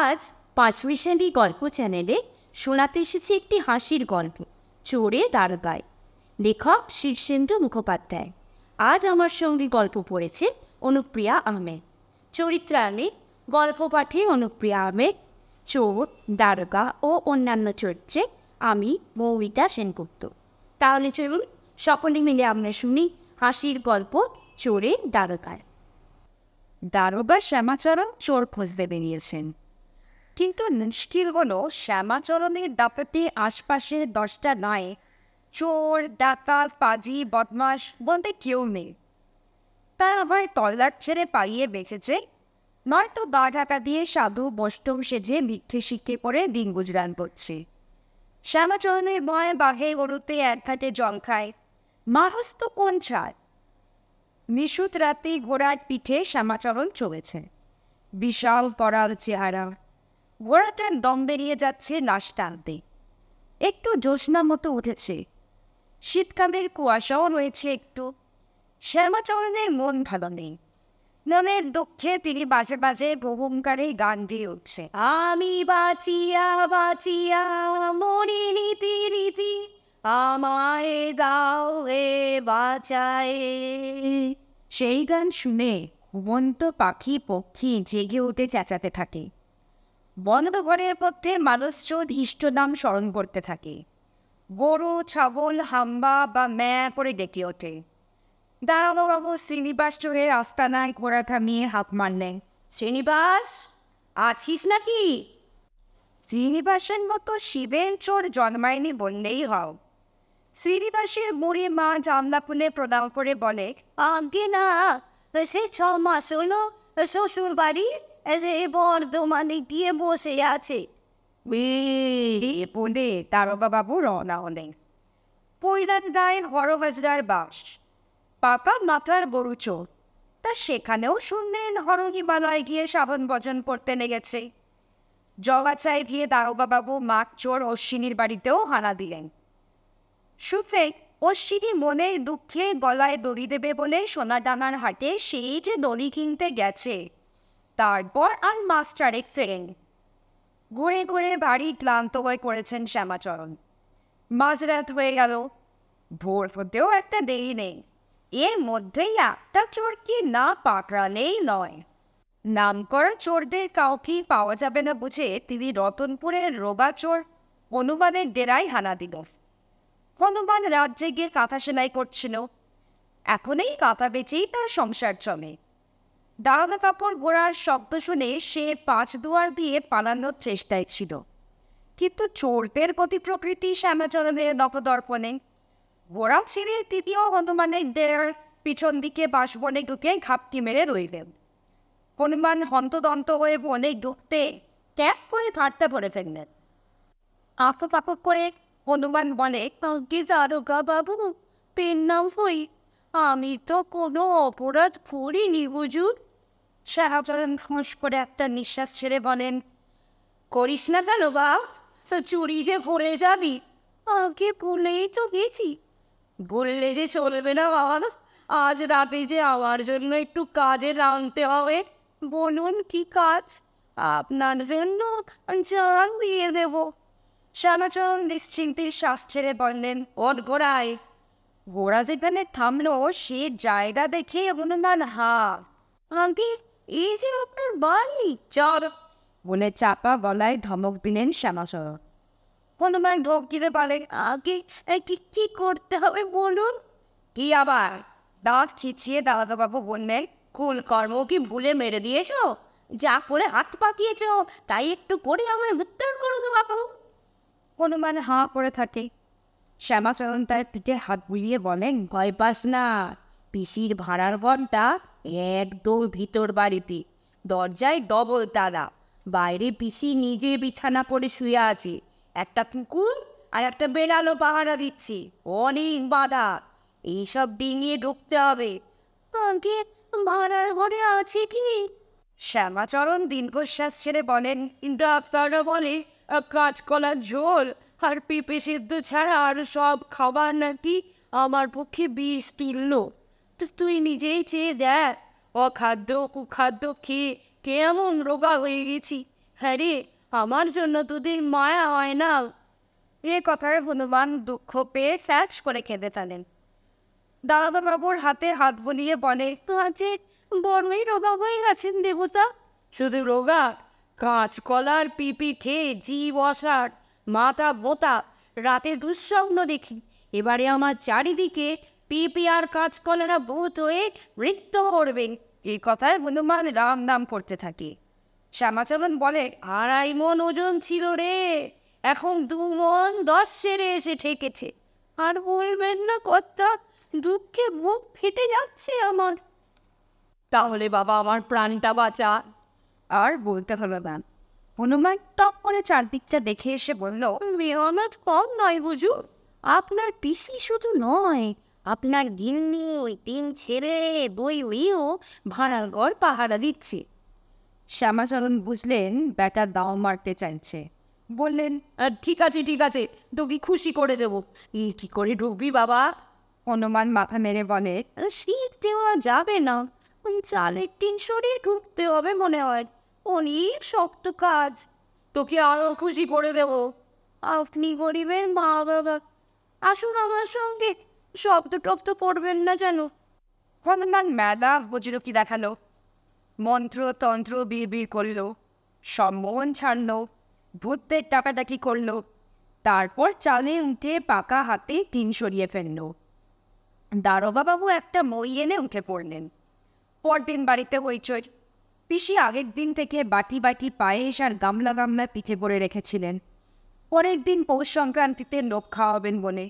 আজ পাঁচমিশালি গল্প চ্যানেলে শোনাতে এসেছে একটি হাসির গল্প চোরে দ্বারকায় লেখক শীর্ষেন্দু মুখোপাধ্যায় আজ আমার সঙ্গে গল্প পড়েছে অনুপ্রিয়া আহমেদ চরিত্রাণী গল্প পাঠে অনুপ্রিয়া আহমেদ চোর দ্বারকা ও অন্যান্য চরিত্রে আমি মৌমিতা সেনগুপ্ত তাহলে চলুন সকলে মিলে আমরা শুনি হাসির গল্প চোরে দ্বারকায় দারোগা শ্যামাচরণ চোর খোঁজতে বেরিয়েছেন কিন্তু মুশকিল হলো শ্যামাচরণের দাপটে আশপাশের দশটা নয় চোর ডাকাত পাজি বদমাস বলতে কেউ নেই তার আমায় তল্লাট ছেড়ে পালিয়ে বেঁচেছে নয়তো গা ঢাকা দিয়ে সাধু বষ্টম সেজে মিথ্যে শিখে পড়ে দিন গুজরান করছে শ্যামাচরণের ভয়ে বাঘে গরুতে একঘাটে জঙ্কায় মানুষ তো কোন ছাড় নিশুত রাতে ঘোড়ার পিঠে শ্যামাচরণ চলেছে বিশাল করার চেহারা ঘোড়াটার দম বেরিয়ে যাচ্ছে নাশ টানতে একটু জোসনা মতো উঠেছে শীতকালের কুয়াশাও রয়েছে একটু শ্যামাচরণের মন ভালো নেই ননের দুঃখে তিনি বাজে বাজে বহুমকারে গান দিয়ে উঠছে আমি বাঁচিয়া বাঁচিয়া মরি নীতি রীতি আমায় দাও এ বাঁচায় সেই গান শুনে ঘুমন্ত পাখি পক্ষী জেগে উঠে চেঁচাতে থাকে বন্ধ ঘরের মধ্যে মানুষজন নাম স্মরণ করতে থাকে গরু ছাগল হাম্বা বা ম্যা করে ডেকে ওঠে দাঁড়ানোবাবু শ্রীনিবাস চোরের আস্তানায় ঘোড়া থামিয়ে হাত মারলেন শ্রীনিবাস আছিস নাকি শ্রীনিবাসের মতো শিবের চোর জন্মায়নি বললেই হও শ্রীনিবাসের মুড়ি মা জামলা ফুলে প্রদান করে বলে আগে না সে ছ মাস হলো শ্বশুর বাড়ি সে বর্ধমানে গিয়ে বসে আছে বলে বাস মাথার তা সেখানেও শুনলেন হর হিমালয় গিয়ে সাবন ভজন পড়তে নেগেছে জগাচায় গিয়ে বাবু মাক চোর অশ্বিনীর বাড়িতেও হানা দিলেন সুফেক অশ্বিনী মনে দুঃখে গলায় দড়ি দেবে বলে সোনাডাঙার হাটে সেই যে দড়ি কিনতে গেছে তারপর আর মাস্টারে ফেরেন ঘুরে ঘুরে বাড়ি ক্লান্ত হয়ে করেছেন শ্যামাচরণ মাঝরাত হয়ে গেল ভোর হতেও একটা দেরি নেই এর মধ্যেই একটা কি না পাকড়ালেই নয় নাম করা চোরদের কাউকেই পাওয়া যাবে না বুঝে তিনি রতনপুরের রোবা চোর হনুমানের ডেরায় হানা দিল হনুমান রাজ্যে গিয়ে কাঁথা সেলাই করছিল এখনই কাঁথা বেচেই তার সংসার চলে দাঁড়ানো কাপড় গোড়ার শব্দ শুনে সে পাঁচ দুয়ার দিয়ে পালানোর চেষ্টায় ছিল কিন্তু চোরদের প্রতি প্রকৃতি শ্যামাচরণের নবদর্পণে ঘোড়া ছেড়ে তৃতীয় হনুমানের ডের পিছন দিকে বাঁশবনে ঢুকে ঘাপটি মেরে রইলেন হনুমান হন্তদন্ত হয়ে বনে ঢুকতে ক্যাপ করে ধারটা ধরে ফেললেন আপক পাকো করে হনুমান বলে বাবু পেন নাম হই আমি তো কোনো অপরাধ করিনি হুজুর শাহচরণ ফোঁস করে একটা নিঃশ্বাস ছেড়ে বলেন করিস না কেন বা চুরি যে ভরে যাবি আগে বলেই তো গেছি বললে যে চলবে না বাবা আজ রাতে যে আমার জন্য একটু কাজে রাঁধতে হবে বলুন কি কাজ আপনার জন্য জান দিয়ে দেব শ্যামাচরণ নিশ্চিন্তে শ্বাস ছেড়ে বললেন ওর গোড়ায় ঘোড়া যেখানে থামলো সে জায়গা দেখে অনুমান হা আঙ্কি এই যে আপনার বাড়ি চর বলে চাপা গলায় ধমক দিলেন শ্যামাচরণ হনুমান ঢোক দিতে পারে আগে কি করতে হবে বলুন কি আবার দাঁত খিচিয়ে দাদাবাবু বললেন কুল কর্ম কি ভুলে মেরে দিয়েছ যা করে হাত পাকিয়েছ তাই একটু করে আমায় উত্তর করো তো বাবু হনুমান হাঁ করে থাকে শ্যামাচরণ তার পিঠে হাত বুলিয়ে বলেন ভয় পাস না পিসির ভাড়ার ঘন্টা একদম ভিতর বাড়িতে দরজায় ডবল তালা বাইরে পিসি নিজে বিছানা করে শুয়ে আছে একটা কুকুর আর একটা বেড়ালো পাহারা দিচ্ছে অনেক বাধা এইসব ডিঙিয়ে ঢুকতে হবে আগে ভাড়ার ঘরে আছে কি শ্যামাচরণ দীর্ঘশ্বাস ছেড়ে বলেন ডাক্তাররা বলে কাঁচকলার ঝোল আর পেঁপে সেদ্ধ ছাড়া আর সব খাবার নাকি আমার পক্ষে বিষ তুলল তো তুই নিজেই চেয়ে দেখ অখাদ্য কুখাদ্য খেয়ে কেমন রোগা হয়ে গেছি হ্যাঁ রে আমার জন্য তোদের মায়া হয় না এ কথায় হনুমান দুঃখ পেয়ে ফ্যাচ করে খেতে চালেন দাদাবাবুর হাতে হাত বলিয়ে বলে কাঁচে বড়ই রোগা হয়ে গেছেন দেবতা শুধু রোগা কাঁচকলার পিপি খেয়ে জীব অসার মাতা বোতা রাতে দুঃস্বপ্ন দেখি এবারে আমার চারিদিকে পিপিআর আর কাঁচকলারা ভূত হয়ে নৃত্য করবেন এই কথায় হনুমান রাম নাম করতে থাকি শ্যামাচরণ বলে আড়াই মন ওজন ছিল রে এখন দু মন দশ সেরে এসে ঠেকেছে আর বলবেন না কর্তা দুঃখে মুখ ফেটে যাচ্ছে আমার তাহলে বাবা আমার প্রাণটা বাঁচা আর বলতে হলো না হনুমান টপ করে চারদিকটা দেখে এসে বলল মেহনত কম নয় হুজুর আপনার পিসি শুধু নয় আপনার গিন্নি ওই তিন ছেলে বই উইও ভাড়ার ঘর পাহারা দিচ্ছে শ্যামাচরণ বুঝলেন ব্যাটার দাও মারতে চাইছে বললেন ঠিক আছে ঠিক আছে তোকে খুশি করে দেবো এই কি করে ঢুকবি বাবা হনুমান মাথা মেরে বলে শীত দেওয়া যাবে না চালের টিন ঢুকতে হবে মনে হয় অনেক শক্ত কাজ তোকে আরও খুশি করে দেব আপনি গরিবের মা বাবা আসুন আমার সঙ্গে শব্দ টব্দ করবেন না যেন হনুমান মেলা কি দেখালো মন্ত্র তন্ত্র বিড় করল সম্মোহন ছাড়ল ভূতদের টাকাটাকি করল তারপর চালে উঠে পাকা হাতে টিন সরিয়ে ফেলল দারোবাবু একটা মই এনে উঠে পড়লেন পরদিন বাড়িতে হইচই পিসি আগের দিন থেকে বাটি বাটি পায়েস আর গামলা গামলা পিঠে পরে রেখেছিলেন পরের দিন পৌষ সংক্রান্তিতে লোক খাওয়াবেন বলে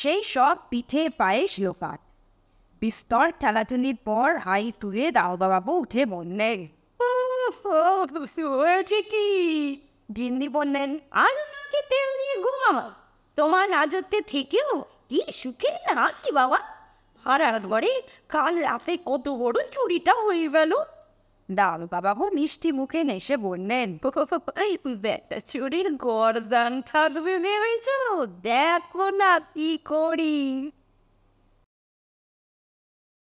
সেই সব পিঠে পায়েস লোপাট বিস্তর ঠেলাঠেলির পর হাই তুলে দাওবাবু উঠে বললেন হয়েছে কি গিন্নি বললেন আর নাকি তেল নিয়ে ঘুমাও তোমার রাজত্বে থেকেও কি সুখে আছি বাবা ভাড়ার ঘরে কাল রাতে কত বড় চুরিটা হয়ে গেল দারু বাবাগো মিষ্টি মুখে নেশে বললেন ব্যাটা চুরির গরদান থাকবে ভেবেছ দেখো না কি করি